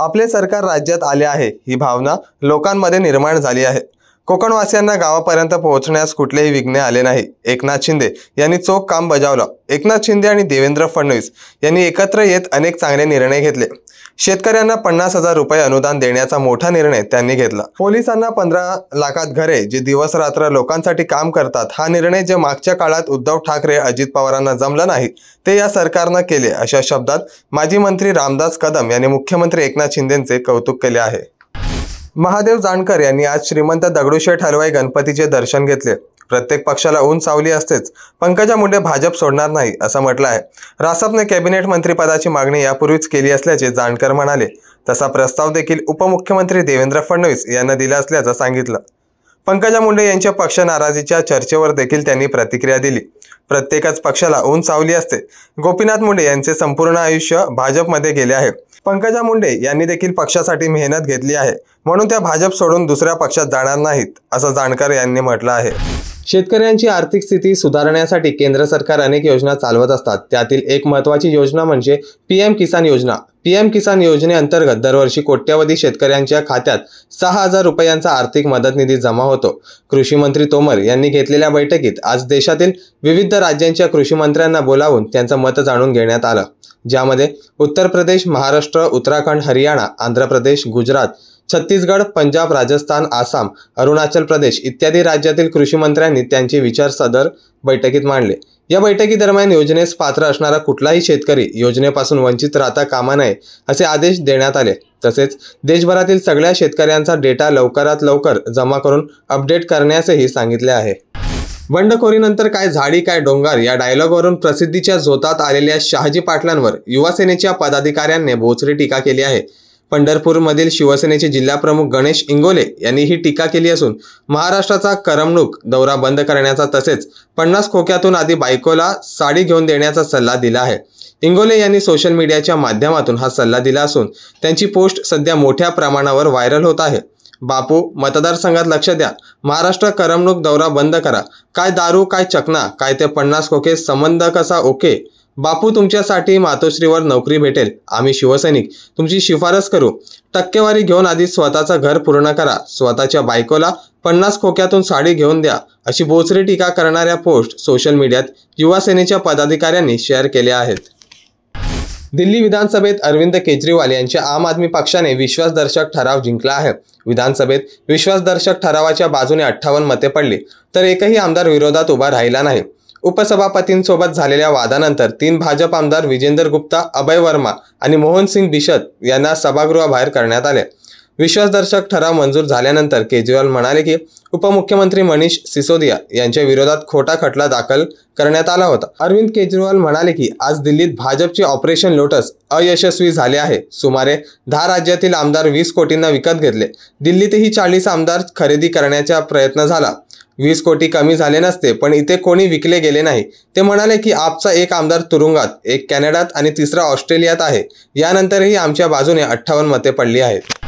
आपले सरकार राज्यात आले आहे ही भावना लोकांमध्ये निर्माण झाली आहे कोकणवासियांना गावापर्यंत पोहोचण्यास कुठलेही विघ्न आले नाही एकनाथ शिंदे यांनी चोख काम बजावलं एकनाथ शिंदे आणि देवेंद्र फडणवीस यांनी एकत्र येत अनेक चांगले निर्णय घेतले शेतकऱ्यांना पन्नास हजार रुपये अनुदान देण्याचा मोठा निर्णय त्यांनी घेतला पोलिसांना पंधरा लाखात घरे जे दिवस रात्र लोकांसाठी काम करतात हा निर्णय जे मागच्या काळात उद्धव ठाकरे अजित पवारांना जमला नाही ते या सरकारनं केले अशा शब्दात माजी मंत्री रामदास कदम यांनी मुख्यमंत्री एकनाथ शिंदेचे कौतुक केले आहे महादेव जानकर यांनी आज श्रीमंत दगडूशेठ हलवाई गणपतीचे दर्शन घेतले प्रत्येक पक्षाला ऊन सावली असतेच पंकजा मुंडे भाजप सोडणार नाही असं म्हटलं आहे रासपने कॅबिनेट मंत्रीपदाची मागणी यापूर्वीच केली असल्याचे जाणकर म्हणाले तसा प्रस्ताव देखील उपमुख्यमंत्री देवेंद्र फडणवीस यांना दिला असल्याचं सांगितलं पंकजा मुंडे यांच्या पक्ष नाराजीच्या चर्चेवर देखील त्यांनी प्रतिक्रिया दिली प्रत्येकच पक्षाला ऊन सावली असते गोपीनाथ मुंडे यांचे संपूर्ण आयुष्य भाजपमध्ये गेले आहे पंकजा मुंडे यांनी देखील पक्षासाठी मेहनत घेतली आहे म्हणून त्या भाजप सोडून दुसऱ्या पक्षात जाणार नाहीत असं जाणकर यांनी म्हटलं आहे शेतकऱ्यांची आर्थिक स्थिती सुधारण्यासाठी केंद्र सरकार अनेक योजना चालवत असतात त्यातील एक महत्त्वाची योजना म्हणजे पीएम किसान योजना पीएम किसान योजनेअंतर्गत दरवर्षी कोट्यवधी शेतकऱ्यांच्या खात्यात सहा हजार रुपयांचा आर्थिक मदत निधी जमा होतो कृषी मंत्री तोमर यांनी घेतलेल्या बैठकीत आज देशातील विविध राज्यांच्या कृषी मंत्र्यांना बोलावून त्यांचं मत जाणून घेण्यात आलं ज्यामध्ये उत्तर प्रदेश महाराष्ट्र उत्तराखंड हरियाणा आंध्र प्रदेश गुजरात छत्तीसगड पंजाब राजस्थान आसाम अरुणाचल प्रदेश इत्यादी राज्यातील कृषी मंत्र्यांनी त्यांचे विचार सदर बैठकीत मांडले या बैठकीदरम्यान योजनेस पात्र असणारा कुठलाही शेतकरी योजनेपासून वंचित राहता कामा नये असे आदेश देण्यात आले तसेच देशभरातील सगळ्या शेतकऱ्यांचा डेटा लवकरात लवकर जमा करून अपडेट करण्यासही सांगितले आहे बंडखोरीनंतर काय झाडी काय डोंगर या डायलॉगवरून प्रसिद्धीच्या झोतात आलेल्या शहाजी पाटलांवर युवासेनेच्या पदाधिकाऱ्यांनी भोचरी टीका केली आहे पंढरपूरमधील शिवसेनेचे जिल्हाप्रमुख गणेश इंगोले यांनी ही टीका केली असून महाराष्ट्राचा करमणूक दौरा बंद करण्याचा तसेच पन्नास खोक्यातून आधी बायकोला साडी घेऊन देण्याचा सल्ला दिला आहे इंगोले यांनी सोशल मीडियाच्या माध्यमातून हा सल्ला दिला असून त्यांची पोस्ट सध्या मोठ्या प्रमाणावर व्हायरल होत आहे बापू मतदारसंघात लक्ष द्या महाराष्ट्र करमणूक दौरा बंद करा काय दारू काय चकना काय ते पन्नास खोके संबंध कसा ओके बापू तुमच्यासाठी मातोश्रीवर नोकरी भेटेल आम्ही शिवसैनिक तुमची शिफारस करू टक्केवारी घेऊन आधी स्वतःचं घर पूर्ण करा स्वतःच्या बायकोला पन्नास खोक्यातून साडी घेऊन द्या अशी बोचरी टीका करणाऱ्या पोस्ट सोशल मीडियात युवासेनेच्या पदाधिकाऱ्यांनी शेअर केल्या आहेत दिल्ली विधानसभेत अरविंद केजरीवाल यांच्या आम आदमी पक्षाने विश्वासदर्शक ठराव जिंकला आहे विधानसभेत विश्वासदर्शक ठरावाच्या बाजूने अठ्ठावन्न मते पडली तर एकही आमदार विरोधात उभा राहिला नाही उपसभापतींसोबत झालेल्या वादानंतर तीन भाजप आमदार विजेंदर गुप्ता अभय वर्मा आणि मोहनसिंग सिंग बिशद यांना सभागृहाबाहेर करण्यात आले विश्वासदर्शक ठराव मंजूर झाल्यानंतर केजरीवाल म्हणाले की उपमुख्यमंत्री मनीष सिसोदिया यांच्या विरोधात खोटा खटला दाखल करण्यात आला होता अरविंद केजरीवाल म्हणाले की आज दिल्लीत भाजपचे ऑपरेशन लोटस अयशस्वी झाले आहे सुमारे दहा राज्यातील आमदार वीस कोटींना विकत घेतले दिल्लीतही चाळीस आमदार खरेदी करण्याचा प्रयत्न झाला वीस कोटी कमी झाले नसते पण इथे कोणी विकले गेले नाही ते म्हणाले की आपचा एक आमदार तुरुंगात एक कॅनडात आणि तिसरा ऑस्ट्रेलियात आहे यानंतरही आमच्या बाजूने अठ्ठावन्न मते पडली आहेत